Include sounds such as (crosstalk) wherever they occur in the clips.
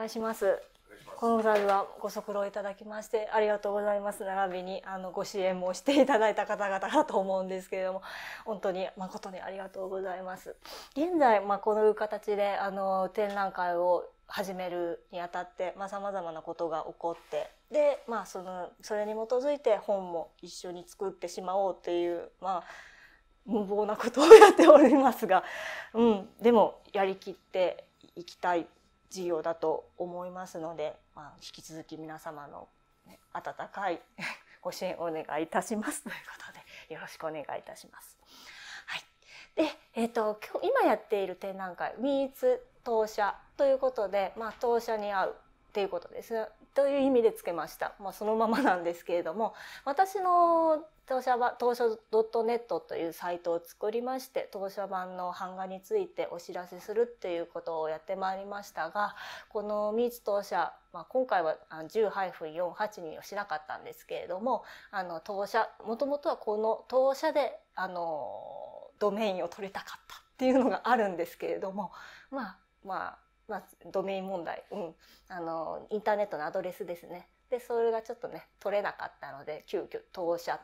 願いします。この度はご足労いただきましてありがとうございます並びにあのご支援もしていただいた方々だと思うんですけれども本当に誠にありがとうございます。現在、まあ、この形であの展覧会を始めるにあたってさまざ、まなことが起こってで、まあ、そのそれに基づいて本も一緒に作ってしまおうという、まあ、無謀なことをやっておりますが、うん、でもやりきっていきたい事業だと思いますので、まあ、引き続き皆様の、ね、温かい (laughs) ご支援をお願いいたしますということでよろしくお願いいたします。はい、で、えーと、今日今やっている展覧会「Meets 当ということで、まあ、当社に合うということですという意味でつけました、まあ、そのままなんですけれども私の当社版ット .net というサイトを作りまして当社版の版画についてお知らせするっていうことをやってまいりましたがこの三津当社、まあ、今回は10-48にはしなかったんですけれどもあの当社もともとはこの当社であのドメインを取りたかったっていうのがあるんですけれどもまあまあまあ、ドメイン問題、うん、あのインターネットのアドレスですねでそれがちょっとね取れなかったので急遽当社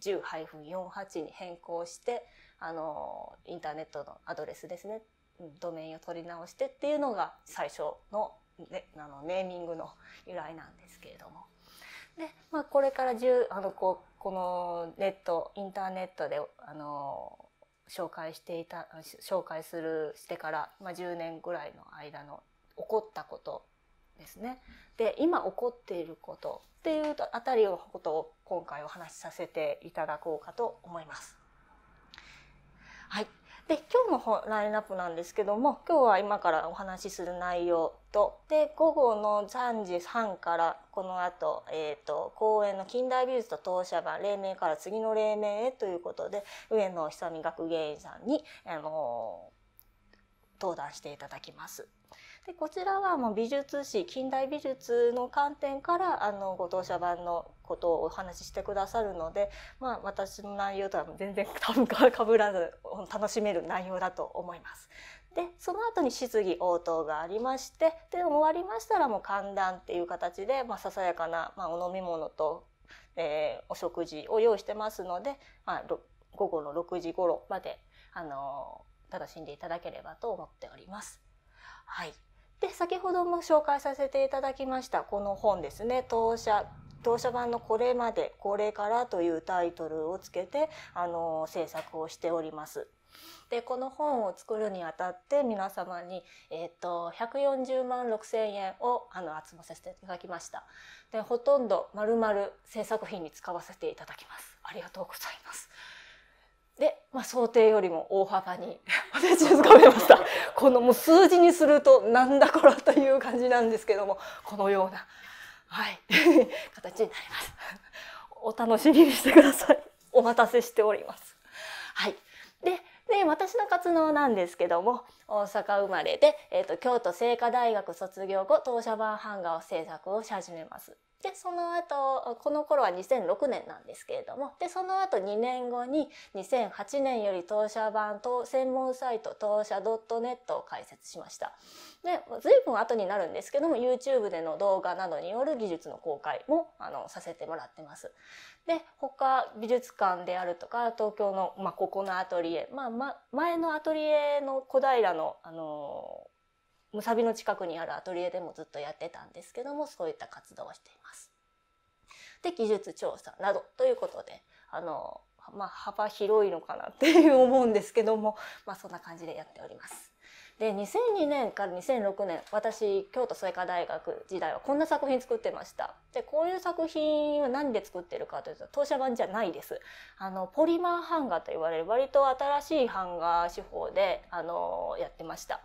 10-48に変更して、あの、インターネットのアドレスですね、ドメインを取り直してっていうのが最初の,、ね、あのネーミングの由来なんですけれども。で、まあ、これから10あのここのネットインターネットであの紹介していた紹介するしてから、まあ、10年ぐらいの間の起こったことですね。で今起こっていることっていうあたりのことを今回お話しさせていただこうかと思います。はいで今日のラインナップなんですけども今日は今からお話しする内容とで午後の3時半からこの後、えーと、と公演の「近代美術と当社版黎明から次の黎明へ」ということで上野久美学芸員さんに、あのー、登壇していただきます。でこちらはもう美術史近代美術の観点からあのご当社版のことをお話ししてくださるので、まあ、私の内容とは全然 (laughs) 多分かぶらず楽しめる内容だと思います。でその後に質疑応答がありましてで終わりましたらもう観談っていう形で、まあ、ささやかな、まあ、お飲み物と、えー、お食事を用意してますので、まあ、午後の6時頃まで、あのー、楽しんでいただければと思っております。はいで先ほども紹介させていただきましたこの本ですね当社当社版のこれまでこれからというタイトルをつけてあの制作をしております。でこの本を作るにあたって皆様に、えーと、140万6 0円をあの集めさせていただきましたでほとんど丸々制作品に使わせていただきますありがとうございます。で、まあ、想定よりも大幅に (laughs) 私つかめました (laughs) このもう数字にするとなんだこらという感じなんですけどもこのような、はい、(laughs) 形になります。お楽しみにしてください。お待たせしております。はい、でで私の活動なんですけども大阪生まれで、えーと、京都精華大学卒業後当社版版画を制作をし始めます。でその後この頃は2006年なんですけれどもでその後2年後に2008年より当社版と専門サイト当社 .net を開設しましたで随分後になるんですけども YouTube での動画などによる技術の公開もあのさせてもらってますで他美術館であるとか東京の、まあ、ここのアトリエ、まあま、前のアトリエの小平のの、あのー、むさびの近くにあるアトリエでもずっとやってたんですけどもそういった活動をしています。で技術調査などということで、あのー、まあ、幅広いのかなっていう思うんですけども、まあ、そんな感じでやっております。で2002年から2006年私京都創価大学時代はこんな作品作ってましたでこういう作品は何で作ってるかというと当社版じゃないですあのポリマー版画と言われる割と新しい版画手法であのやってました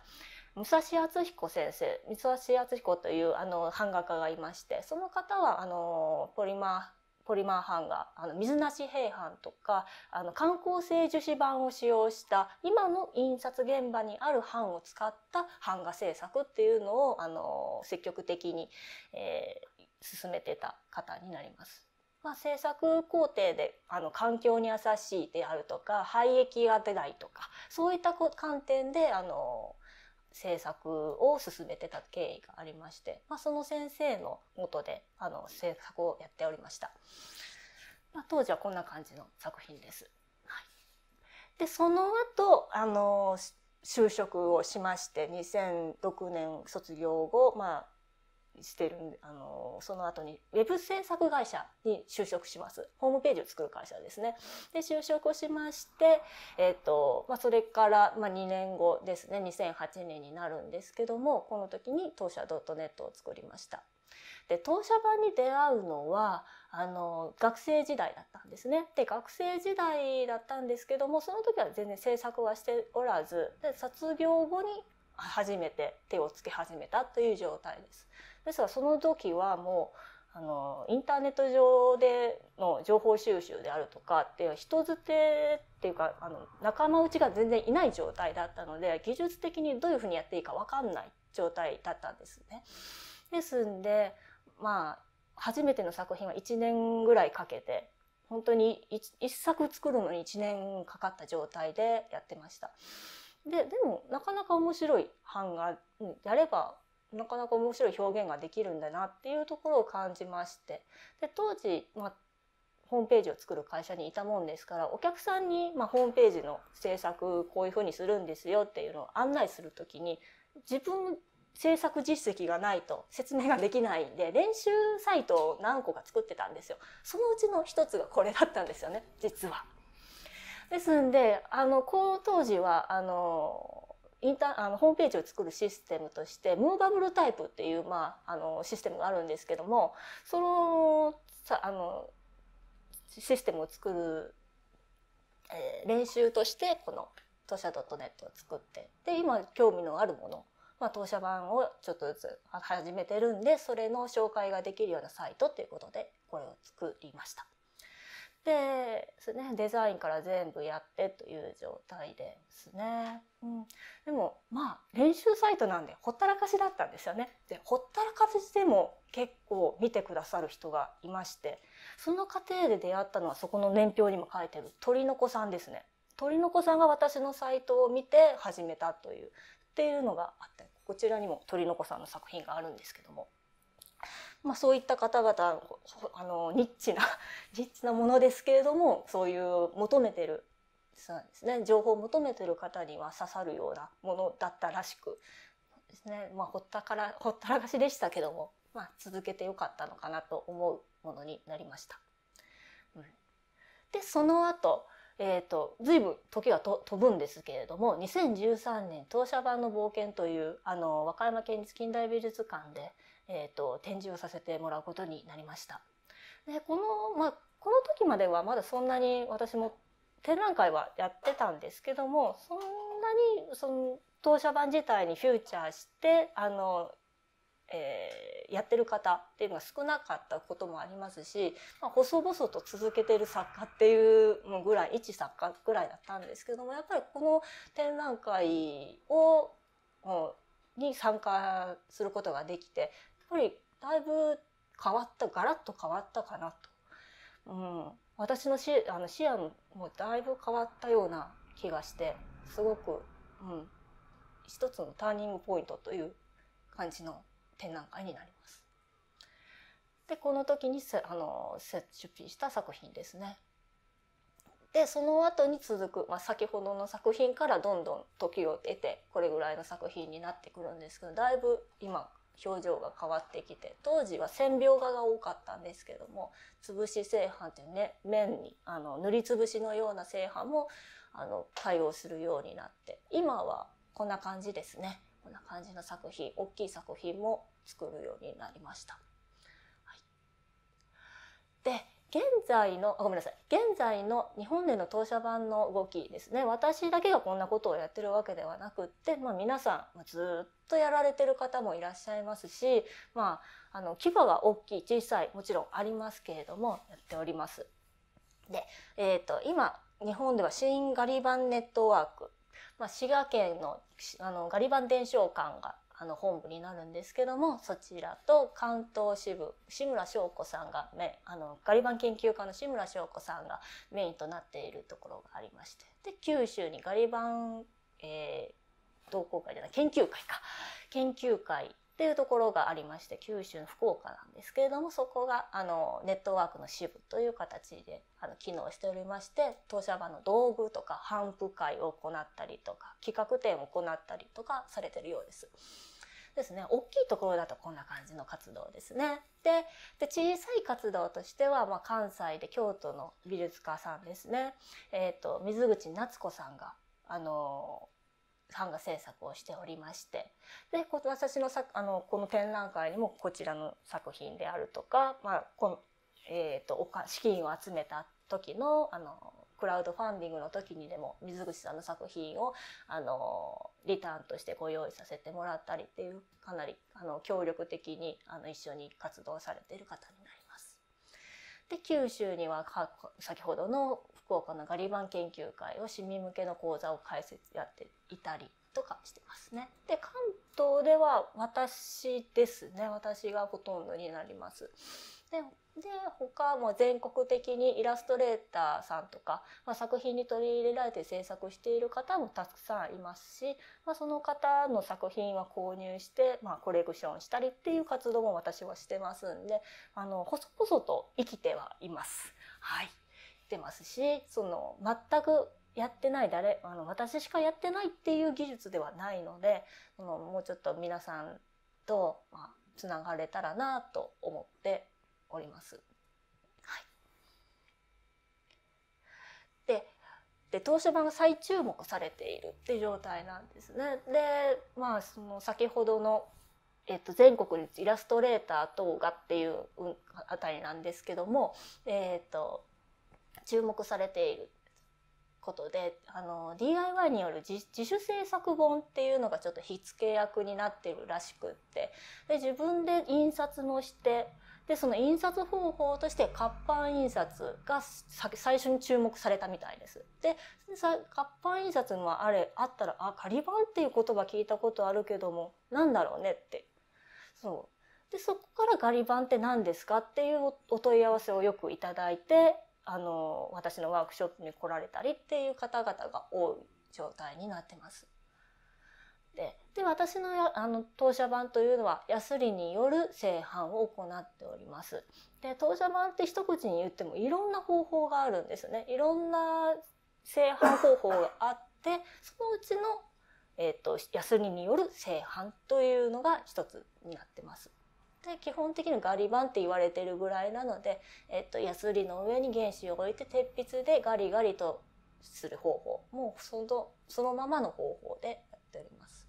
武蔵敦彦先生三橋敦彦というあの版画家がいましてその方はあのポリマーポリマー版があの水なし平版とかあの観光性樹脂版を使用した今の印刷現場にある版を使った版画制作っていうのをあの積極的に、えー、進めてた方になります。まあ、制作工程であの環境に優しいであるとか廃液が出ないとかそういった観点であの制作を進めてた経緯がありまして、まあ、その先生のもとであの制作をやっておりました、まあ、当時はこんな感じの作品です、はい、でその後あの就職をしまして2006年卒業後、まあ、してるんで、あの、その後に web 制作会社に就職します。ホームページを作る会社ですね。で、就職をしまして、えっ、ー、と、まあ、それから、まあ、2年後ですね、2008年になるんですけども、この時に当社 .net を作りました。で当社版に出会うのはあの学生時代だったんですね。で学生時代だったんですけどもその時は全然制作はしておらずで卒業後に初めて手をつけ始めたという状態です。ですがその時はもうあのインターネット上での情報収集であるとかって人づてっていうかあの仲間内が全然いない状態だったので技術的にどういうふうにやっていいか分かんない状態だったんですね。ですんでまあ初めての作品は1年ぐらいかけて本当に一作作るのに1年かかった状態でやってました。ででもなかなか面白い版画やればなかなか面白い表現ができるんだなっていうところを感じましてで当時、まあ、ホームページを作る会社にいたもんですからお客さんに、まあ、ホームページの制作こういうふうにするんですよっていうのを案内するときに自分制作実績がないと説明ができないんで練習サイトを何個か作ってたんですよ。そのうちの一つがこれだったんですよね実は。ですんであのこの当時はあのインターあのホームページを作るシステムとしてムーバブルタイプっていう、まあ、あのシステムがあるんですけどもそのさあのシステムを作る、えー、練習としてこの当社 .net を作ってで今興味のあるもの、まあ、当社版をちょっとずつ始めてるんでそれの紹介ができるようなサイトっていうことでこれを作りました。ですねデザインから全部やってという状態ですね、うん、でもまあ練習サイトなんでほったらかしだったんですよねでほったらかしでも結構見てくださる人がいましてその過程で出会ったのはそこの年表にも書いてる鳥の子さんですね鳥の子さんが私のサイトを見て始めたというっていうのがあってこちらにも鳥の子さんの作品があるんですけどもまあ、そういった方々あのニッチな (laughs) ニッチなものですけれどもそういう求めてるそうですね情報を求めてる方には刺さるようなものだったらしくですねまあほったからほったらかしでしたけども、まあ、続けてよかったのかなと思うものになりました。うん、でその後えーと、い随分時はと飛ぶんですけれども2013年「当社版の冒険」というあの和歌山県立近代美術館でえーと、展示をさせてもらうことになりました。でこの,、まあ、この時まではまだそんなに私も展覧会はやってたんですけどもそんなにその当社版自体にフューチャーしてあの、えー、やってる方っていうのが少なかったこともありますし、まあ、細々と続けてる作家っていうぐらい一作家ぐらいだったんですけどもやっぱりこの展覧会をに参加することができてぱりだいぶ変わったガラッと変わったかなと、うん、私のしあの視野もだいぶ変わったような気がしてすごく、うん、一つのターニングポイントという感じの展覧会になります。でこの時にせあの出品した作品ですね。でその後に続く、まあ、先ほどの作品からどんどん時を経てこれぐらいの作品になってくるんですけどだいぶ今表情が変わってきて当時は線描画が多かったんですけども潰し製版っていうね面にあの塗りつぶしのような製版もあの対応するようになって今はこんな感じですねこんな感じの作品大きい作品も作るようになりました。はい、で現在のあごめんなさい現在の日本での当社版の動きですね私だけがこんなことをやってるわけではなくって、まあ、皆さんずっとやられてる方もいらっしゃいますし、まあ、あの規模が大きい小さいもちろんありますけれどもやっております。で、えーと、今日本では新ガリバンネットワーク、まあ、滋賀県のあのガリバン伝承館があの本部になるんですけどもそちらと関東支部志村祥子さんがメあのガリバン研究家の志村祥子さんがメインとなっているところがありましてで九州にガリバン、えー、同好会じゃない研究会か研究会っていうところがありまして九州の福岡なんですけれどもそこがあのネットワークの支部という形であの機能しておりまして当社版の道具とか頒布会を行ったりとか企画展を行ったりとかされてるようです。ですね大きいところだとこんな感じの活動ですね。で小さい活動としては、まあ、関西で京都の美術家さんですね、えーと、水口夏子さんが、あの版画制作をしておりましてで私の作あのこの展覧会にもこちらの作品であるとか、まあこのえーと、と資金を集めた時のあのクラウドファンディングの時にでも水口さんの作品をあのリターンとしてご用意させてもらったりっていうかなりあの協力的にあの一緒に活動されている方になります。で九州には先ほどの福岡のガリバン研究会を市民向けの講座を開設やっていたりとかしてますね。で関東では私ですね私がほとんどになります。でで他も全国的にイラストレーターさんとか、まあ、作品に取り入れられて制作している方もたくさんいますし、まあ、その方の作品は購入して、まあ、コレクションしたりっていう活動も私はしてますんであの細々と生きてはいます。はい、てますしその全くやってない誰あの私しかやってないっていう技術ではないのでそのもうちょっと皆さんと、まあ、つながれたらなと思っております。はい、でで東芝が再注目されているって状態なんですね。でまあその先ほどの、えっと、全国にイラストレーター等がっていうあたりなんですけども、えっと注目されていることであの DIY による自主制作本っていうのがちょっと火付け役になってるらしくってで自分で印刷もしてでその印刷方法として活版印刷が最初に注目されたみたいです。で活版印刷もあれあったらあ仮版っていう言葉聞いたことあるけども何だろうねってそうでそこからガり版って何ですかっていうお問い合わせをよくいただいてあの私のワークショップに来られたりっていう方々が多い状態になってます。ってで私のあの当社版というのはヤスリによる製版を行っております。で当社版って一口に言ってもいろんな方法があるんですね。いろんな製版方法があってそのうちの、えーと、ヤスリによる製版というのが一つになってます。で基本的にガリ版って言われてるぐらいなので、えっと、ヤスリの上に原子を置いて鉄筆でガリガリとする方法もうそのそのままの方法でやっております。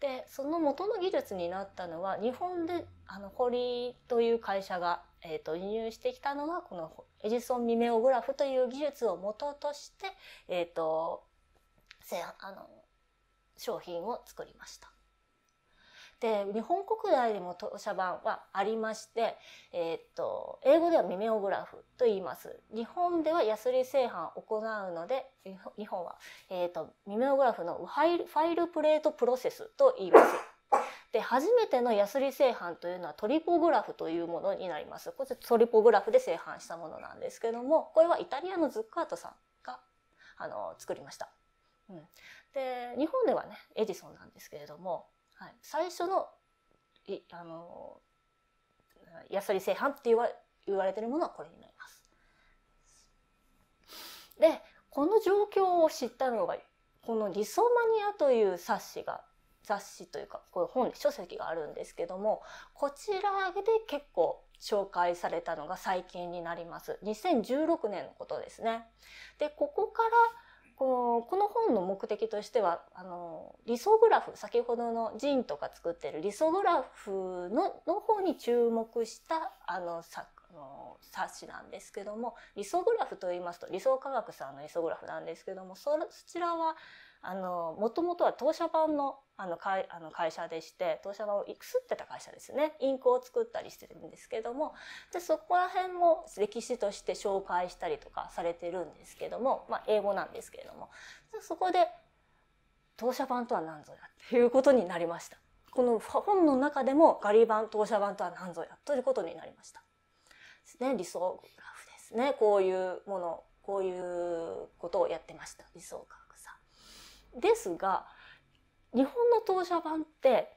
でその元の技術になったのは日本であの堀という会社が、えーと、輸入してきたのはこのエジソンミメオグラフという技術を元として、えーと、せあの商品を作りました。で日本国内でも当社版はありまして、えー、っと英語ではミメオグラフと言います日本ではヤスリ製版を行うので日本は、えー、っとミメオグラフのファイルファイルプレートプロセスと言います。で初めてのヤスリ製版というのはトリポグラフというものになります。これトリポグラフで製版したものなんですけどもこれはイタリアのズッカートさんがあの作りました。うん、で日本ではねエジソンなんですけれどもはい、最初のいあのやすり製版って言わ言われてるものはこれになります。でこの状況を知ったのがこの「理想マニア」という冊子が雑誌というかこういう本書籍があるんですけどもこちらで結構紹介されたのが最近になります2016年のことですね。でここからこのの目的としてはあの理想グラフ先ほどのジンとか作ってる理想グラフのの方に注目したあの作の冊子なんですけども理想グラフと言いますと理想科学さんの理想グラフなんですけどもそちらはあのもともとは当社版のあの会あの会社でして当社版をいくすってた会社ですねインクを作ったりしてるんですけどもでそこら辺も歴史として紹介したりとかされてるんですけども、まあ、英語なんですけれどもそこで当社版とは何ぞやっていうことになりましたこの本の中でもガリ版当社版とは何ぞやということになりましたですね理想グラフですねこういうものこういうことをやってました理想科学さんですが日本の当社版って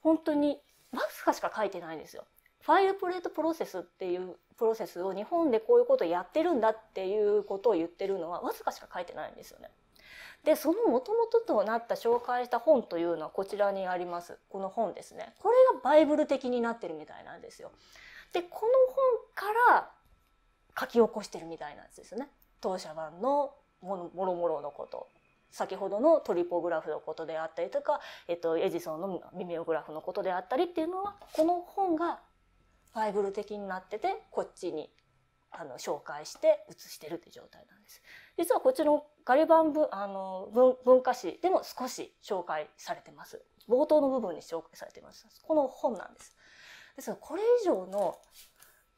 本当にわずかしか書いてないんですよ。ファイルプレートプロセスっていうプロセスを日本でこういうことやってるんだっていうことを言ってるのはわずかしか書いてないんですよね。でそのもともととなった紹介した本というのはこちらにありますこの本ですねこれがバイブル的になってるみたいなんですよでこの本から書き起こしてるみたいなんですね当社版のもろもろのこと先ほどのトリポグラフのことであったりとか、えっと、エジソンのミメオグラフのことであったりっていうのはこの本がバイブル的になっててこっちにあの紹介して写してるって状態なんです。実はこっちのガリバン文あの文文化史でも少し紹介されてます。冒頭の部分に紹介されてます。この本なんです。ですがこれ以上の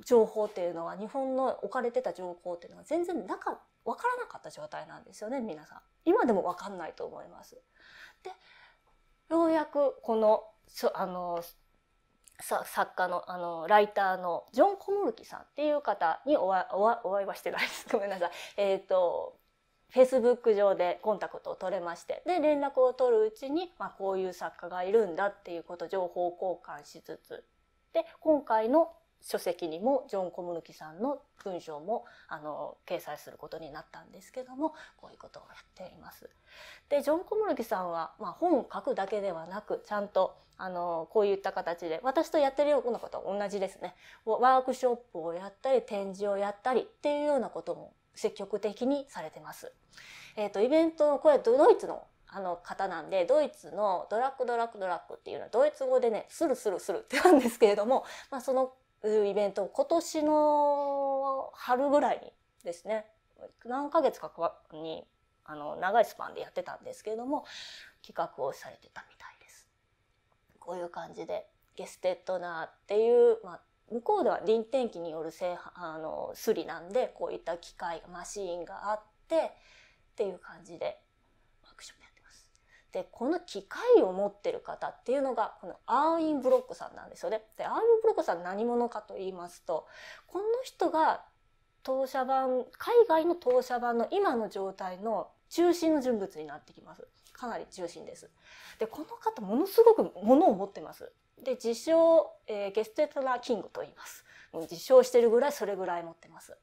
情報っていうのは日本の置かれてた情報っていうのは全然なかっ分からなかった状態なんですよね皆さん。今でも分かんないと思います。でようやくこのあの作家のあのライターのジョン・コモルキさんっていう方にお会いはしてないです。(laughs) ごめんなさい。えっ、ー、とフェイスブック上でコンタクトを取れましてで連絡を取るうちに、まあ、こういう作家がいるんだっていうこと情報交換しつつで今回の書籍にもジョン・コムヌキさんの文章もあの掲載することになったんですけどもこういうことをやっています。でジョン・コムヌキさんは、まあ、本を書くだけではなくちゃんとあのこういった形で私とやってるようなことは同じですねワークショップをやったり展示をやったりっていうようなことも積極的にされてます。えーと、イベントのこれドイツのあの方なんでドイツのドラッグドラッグドラッグっていうのはドイツ語でねスルスルスルって言うんですけれども、まあ、そのいうイベントを今年の春ぐらいにですね何ヶ月かにあの長いスパンでやってたんですけれども企画をされてたみたいです。こういう感じでゲステッドナーっていう、まあ、向こうでは臨天気によるあのすりなんでこういった機械マシーンがあってっていう感じでワークショップやでこの機械を持ってる方っていうのがこのアーイン・ブロックさんなんですよね。でアーイン・ブロックさん何者かと言いますとこの人が当社版海外の当社版の今の状態の中心の人物になってきます。かなり中心です。でこの方ものすごく物を持ってます。で自称、えー、ゲステトラキングと言います。自称してるぐらいそれぐらい持ってます。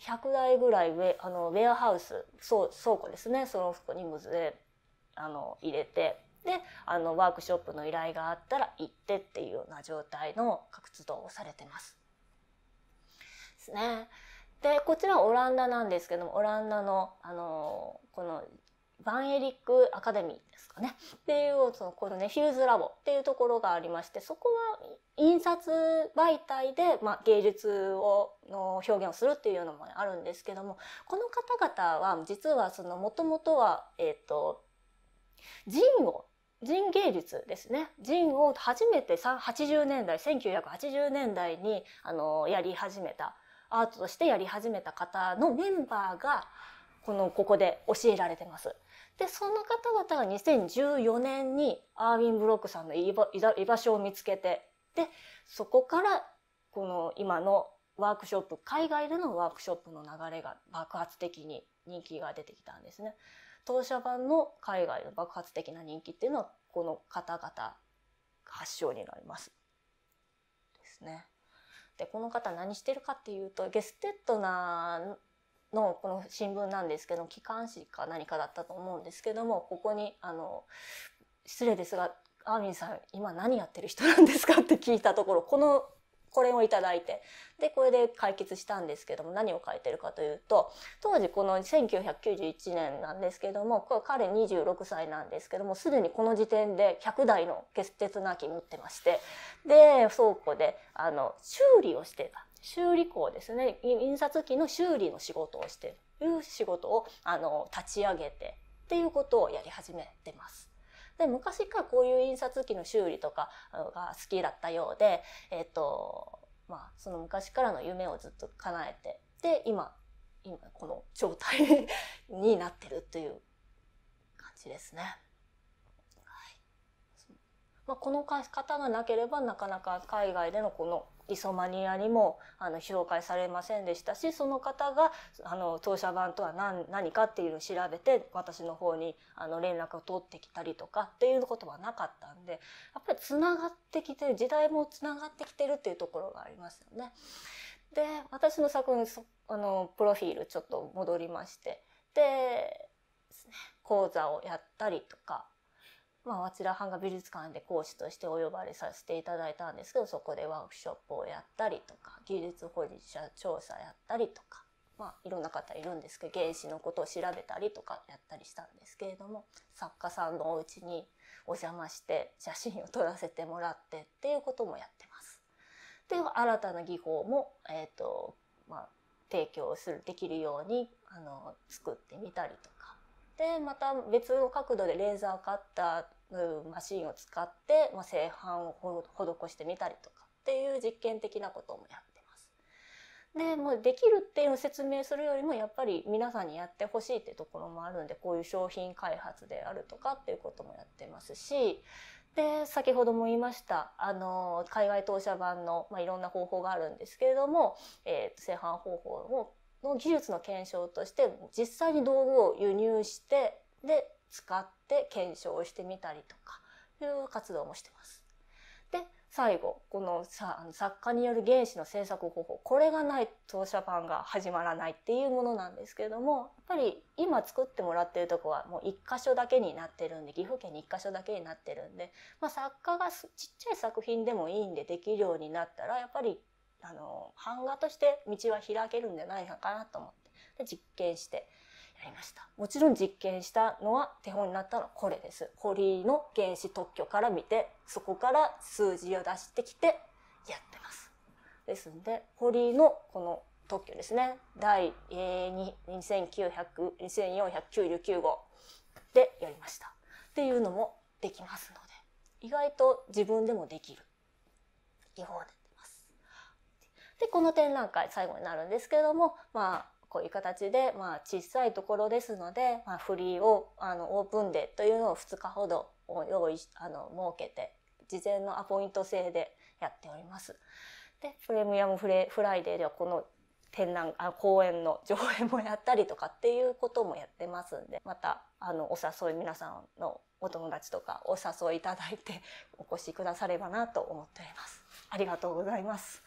100台ぐらいウェあのウェアハウス倉庫ですねその服にむずであの入れてであのワークショップの依頼があったら行ってっていうような状態の活動をされてます。ですね。でこちらオランダなんですけどもオランダのあのこのバンエリックアカデミーですかねっていうそのこのねヒューズラボっていうところがありましてそこは印刷媒体で、まあ、芸術をの表現をするっていうのもあるんですけどもこの方々は実はそのもともとはえっ、ー、とジンをジン芸術ですねジンを初めて80年代1980年代にあのやり始めたアートとしてやり始めた方のメンバーがこのここで教えられてます。でその方々が2014年にアーウィン・ブロックさんの居場所を見つけてでそこからこの今のワークショップ海外でのワークショップの流れが爆発的に人気が出てきたんですね。当社版の海外の爆発的な人気っていうのはこの方々発祥になります。ですね。でこの方何してるかっていうとゲステッドなのこの新聞なんですけど機関紙か何かだったと思うんですけどもここにあの失礼ですがアーミンさん今何やってる人なんですかって聞いたところこのこれをだいてでこれで解決したんですけども何を書いてるかというと当時この1991年なんですけども彼26歳なんですけどもすでにこの時点で100台の結鉄なき持ってましてで倉庫であの修理をしてた修理工ですね印刷機の修理の仕事をしてるいう仕事をあの立ち上げてっていうことをやり始めてます。で昔からこういう印刷機の修理とかが好きだったようで、えっとまあ、その昔からの夢をずっと叶えてで今今この状態になってるという感じですね。はいまあ、この方がなければなかなか海外でのこのソマニアにもあの紹介されませんでしたしその方があの当社版とは何何かっていうのを調べて私の方にあの連絡を取ってきたりとかっていうことはなかったんでやっぱりつながってきてる時代もつながってきてるっていうところがありますよね。で私の作品あのプロフィールちょっと戻りましてで、講座をやったりとかまあ、わちらんが美術館で講師としてお呼ばれさせていただいたんですけど、そこでワークショップをやったりとか、技術保持者調査やったりとか、まあ、いろんな方いるんですけど、原子のことを調べたりとかやったりしたんですけれども、作家さんのお家にお邪魔して写真を撮らせてもらってっていうこともやってます。で、新たな技法も、えっ、ー、と、まあ、提供する、できるように、あの、作ってみたりとか。で、また別の角度でレーザーカッタうん、マシンを使って、まあ、製版を施してみたりとかっていう実験的なこともやってます。でもうできるっていうのを説明するよりもやっぱり皆さんにやってほしいっていうところもあるんでこういう商品開発であるとかっていうこともやってますしで先ほども言いましたあの海外投射版の、まあ、いろんな方法があるんですけれども、えー、製版方法をの技術の検証として実際に道具を輸入してで使って。って検証してみたりとかいう活動もしてます。で最後このさ作家による原子の制作方法これがない当社版が始まらないっていうものなんですけれどもやっぱり今作ってもらってるとこはもう1箇所だけになってるんで岐阜県に1箇所だけになってるんで、まあ、作家がちっちゃい作品でもいいんでできるようになったらやっぱりあの版画として道は開けるんじゃないのかなと思ってで実験してりましたもちろん実験したのは手本になったのはこれです堀の原子特許から見てそこから数字を出してきてやってますですんで堀のこの特許ですね第2499 2号でやりましたっていうのもできますので意外と自分でもできる技法ででこの展覧会最後になるんですけれどもまあこういう形で、まあ、小さいところですので、まあ、フリーをあのオープンデーというのを2日ほど用意あの設けて事前のアポイント制でやっております。でプレミアムフレフライデーではこの展覧あ公演の上演もやったりとかっていうこともやってますんでまたあのお誘い皆さんのお友達とかお誘いいただいてお越しくださればなと思っております。ありがとうございます。